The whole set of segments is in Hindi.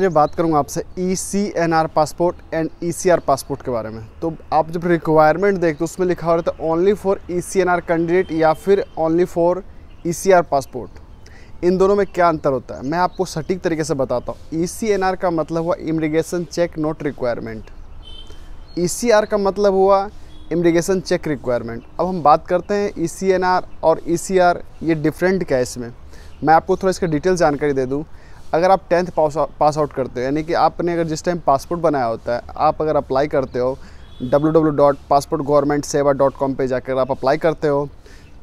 मैं बात करूंगा आपसे E C N R passport and E C R passport के बारे में तो आप जब रिक्वायरमेंट देखते हो उसमें लिखा हो रहा था only for E C N R candidate या फिर only for E C R passport इन दोनों में क्या अंतर होता है मैं आपको सटीक तरीके से बताता हूँ ई सी एन आर का मतलब हुआ immigration check not requirement E C R का मतलब हुआ इमिग्रेशन चेक रिक्वायरमेंट अब हम बात करते हैं ई सी एन आर और ई सी आर ये डिफरेंट क्या है इसमें मैं आपको थोड़ा इसका डिटेल जानकारी दे दूँ अगर आप टेंथ पास पास आउट करते हो यानी कि आपने अगर जिस टाइम पासपोर्ट बनाया होता है आप अगर अप्लाई करते हो W W dot passport government Seva dot com पर जाकर आप अप्लाई करते हो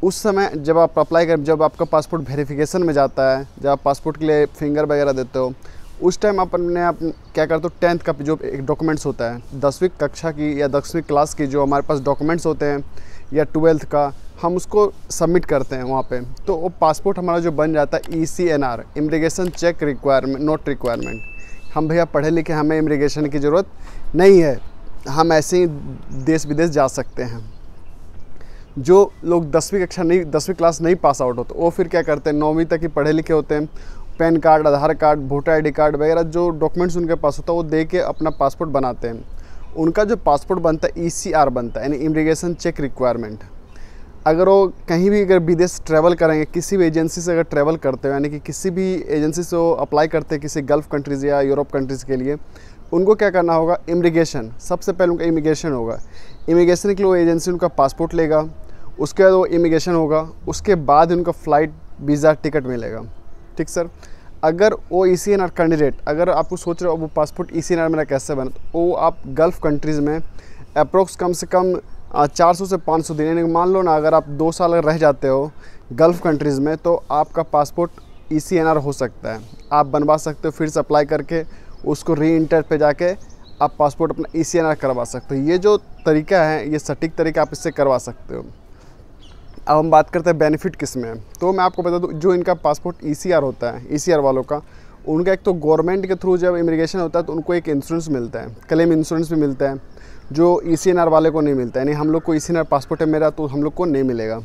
उस समय जब आप अप्लाई कर जब आपका पासपोर्ट वेरिफिकेशन में जाता है जब आप पासपोर्ट के लिए फिंगर वगैरह देते हो उस टाइम अपने आप क्या करते हो टेंथ का जो एक डॉक्यूमेंट्स होता है दसवीं कक्षा की या दसवीं क्लास की जो हमारे पास डॉक्यूमेंट्स होते हैं या ट्वेल्थ का हम उसको सबमिट करते हैं वहाँ पे तो वो पासपोर्ट हमारा जो बन जाता है E C N R immigration check requirement not requirement हम भैया पढ़े लिखे हमें इमरीगेशन की ज़रूरत नहीं है हम ऐसे ही देश विदेश जा सकते हैं जो लोग दसवीं कक्षा नहीं दसवीं क्लास नहीं पास आउट होते वो फिर क्या करते हैं नौवीं तक ही पढ़े लिखे होते हैं PAN card Aadhaar card voter I card वगैरह जो डॉक्यूमेंट्स उनके पास होता है वो दे के अपना पासपोर्ट बनाते हैं उनका जो पासपोर्ट बनता है ई e बनता है यानी इमिग्रेशन चेक रिक्वायरमेंट अगर वो कहीं भी अगर विदेश ट्रैवल करेंगे किसी भी एजेंसी से अगर ट्रैवल करते हो यानी कि किसी भी एजेंसी से वो अप्लाई करते हैं किसी गल्फ़ कंट्रीज़ या यूरोप कंट्रीज़ के लिए उनको क्या करना होगा इमिग्रेशन सबसे पहले उनका इमिग्रेशन होगा इमिग्रेशन के लिए वो एजेंसी उनका पासपोर्ट लेगा उसके बाद वो इमिग्रेशन होगा उसके बाद उनका फ़्लाइट वीज़ा टिकट मिलेगा ठीक सर अगर वो E C N R candidate अगर आपको सोच रहे हो वो passport E C N R मेरा कैसे बना तो वो आप गल्फ़ कंट्रीज़ में अप्रोक्स कम से कम चार सौ से पाँच सौ दिन यानी मान लो ना अगर आप दो साल रह जाते हो गल्फ़ कंट्रीज़ में तो आपका passport E C N R हो सकता है आप बनवा सकते हो फिर से अप्लाई करके उसको री इंटर पर जाके आप पासपोर्ट अपना ई सी एन आर करवा सकते हो ये जो तरीका है ये सटीक तरीका आप इससे करवा सकते हो अब हम बात करते हैं बेनिफिट किस में तो मैं आपको बता दूँ जो इनका पासपोर्ट ई सी आर होता है ई सी आर वालों का उनका एक तो गवर्नमेंट के थ्रू जब इमिग्रेशन होता है तो उनको एक इंश्योरेंस मिलता है क्लेम इंश्योरेंस भी मिलता है जो ई e वाले को नहीं मिलता यानी हम लोग को ई e पासपोर्ट है मेरा तो हम लोग को नहीं मिलेगा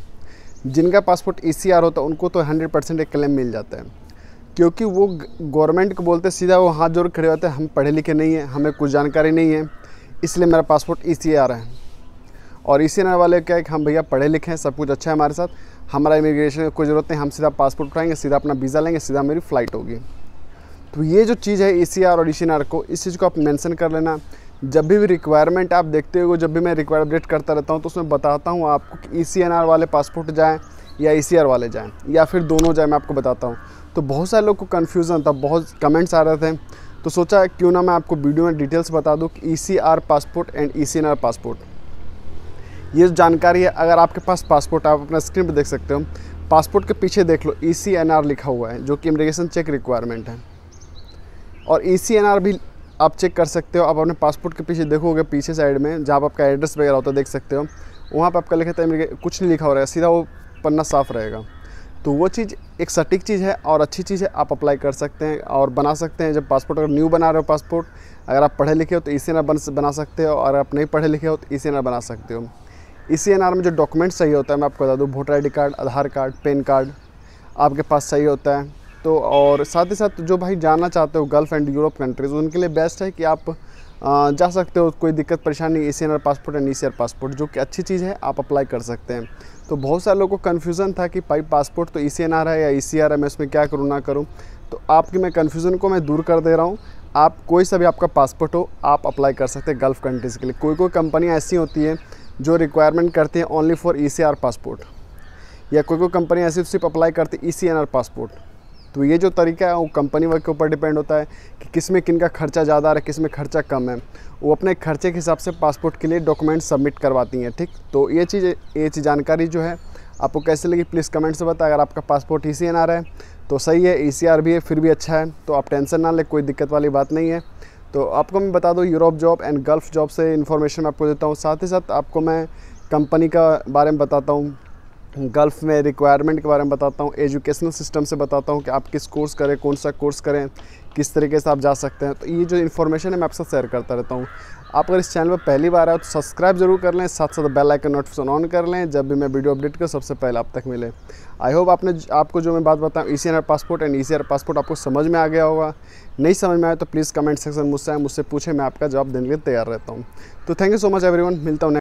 जिनका पासपोर्ट ई e होता है उनको तो हंड्रेड परसेंट एक क्लेम मिल जाता है क्योंकि वो गवर्नमेंट को बोलते सीधा वो हाथ जोड़ खड़े होते हैं हम पढ़े लिखे नहीं हैं हमें कुछ जानकारी नहीं है इसलिए मेरा पासपोर्ट ई सी आर है और ई सी आर वाले क्या है कि हम भैया पढ़े लिखे हैं सब कुछ अच्छा है हमारे साथ हमारा इमिग्रेशन की कोई ज़रूरत नहीं हम सीधा पासपोर्ट उठाएंगे सीधा अपना वीज़ा लेंगे सीधा मेरी फ़्लाइट होगी तो ये जो चीज़ है ई सी आर और ई सी आर को इस चीज़ को आप मैंसन कर लेना जब भी रिक्वायरमेंट आप देखते हो जब भी मैं रिक्वायर अपडेट करता रहता हूँ तो उसमें बताता हूँ आपको ई सी एन आर वाले पासपोर्ट जाएँ या ई सी आर वाले जाएँ या फिर दोनों जाएँ मैं आपको बताता हूँ तो बहुत सारे लोग को कन्फ्यूज़न था बहुत कमेंट्स आ रहे थे तो सोचा क्यों ना मैं आपको वीडियो में डिटेल्स बता दूँ कि E C R passport and E C N R passport ये जानकारी है अगर आपके पास पासपोर्ट आप अपना स्क्रीन पर देख सकते हो पासपोर्ट के पीछे देख लो ई सी एन आर लिखा हुआ है जो कि इमिग्रेशन चेक रिक्वायरमेंट है और ई सी एन आर भी आप चेक कर सकते हो आप अपने पासपोर्ट के पीछे देखोगे पीछे साइड में जहाँ पर आपका एड्रेस वगैरह होता है देख सकते हो वहाँ पर आपका लिखा था कुछ नहीं लिखा हो रहा है सीधा वो पन्ना साफ रहेगा तो वो चीज़ एक सटीक चीज़ है और अच्छी चीज़ है आप अप्लाई कर सकते हैं और बना सकते हैं जब पासपोर्ट अगर न्यू बना रहे हो पासपोर्ट अगर आप पढ़े लिखे हो तो इसी ना बन बना सकते हो और आप नहीं पढ़े लिखे हो तो इसी ना बना सकते हो इसी एन में जो डॉक्यूमेंट्स सही होता है मैं आपको बता दूँ voter I card Aadhaar card PAN card आपके पास सही होता है तो और साथ ही साथ जो भाई जाना चाहते हो गल्फ़ एंड यूरोप कंट्रीज़ उनके लिए बेस्ट है कि आप जा सकते हो कोई दिक्कत परेशानी E C N R passport and E C R passport जो कि अच्छी चीज़ है आप अप्लाई कर सकते हैं तो बहुत सारे लोगों को कन्फ्यूज़न था कि भाई पासपोर्ट तो ई सी एन आर है या ई सी आर है मैं इसमें क्या करूँ ना करूँ तो आपकी मैं कन्फ्यूज़न को मैं दूर कर दे रहा हूँ आप कोई सा भी आपका पासपोर्ट हो आप अप्लाई कर सकते हैं गल्फ़ कंट्रीज़ के लिए कोई कोई कंपनियाँ ऐसी होती हैं जो रिक्वायरमेंट करती हैं only for E C R passport या कोई कोई कंपनी ऐसी सिर्फ अप्लाई करती E C N R passport तो ये जो तरीका है वो कंपनी वर्क के ऊपर डिपेंड होता है कि किस में किन का खर्चा ज़्यादा है किस में खर्चा कम है वो अपने खर्चे के हिसाब से पासपोर्ट के लिए डॉक्यूमेंट सबमिट करवाती हैं ठीक तो ये चीज़ ये चीज़ जानकारी जो है आपको कैसे लगी प्लीज़ कमेंट से बताएं अगर आपका पासपोर्ट ई e आ रहा है तो सही है ई e भी है फिर भी अच्छा है तो आप टेंशन ना लें कोई दिक्कत वाली बात नहीं है तो आपको मैं बता दूँ Europe job and Gulf job से इन्फॉर्मेशन आपको देता हूँ साथ ही साथ आपको मैं कंपनी का बारे में बताता हूँ गल्फ़ में रिक्वायरमेंट के बारे में बताता हूँ एजुकेशनल सिस्टम से बताता हूँ कि आप किस कोर्स करें कौन सा कोर्स करें किस तरीके से आप जा सकते हैं तो ये जो इन्फॉर्मेशन है मैं आपसे शेयर करता रहता हूँ आप अगर इस चैनल पर पहली बार आए तो सब्सक्राइब जरूर कर लें साथ साथ बेल आइकन नोटिफिकेशन ऑन कर लें जब भी मैं वीडियो अपडेट करूँ सबसे पहले आप तक मिले आई होप आपने आपको जो मैं बात बताऊँ E C passport and E C passport आपको समझ में आ गया होगा नहीं समझ में आया तो प्लीज़ कमेंट सेक्शन मुझसे मुझसे पूछें मैं आपका जवाब देने के लिए तैयार रहता हूँ तो थैंक यू सो मच वन मिलता हूँ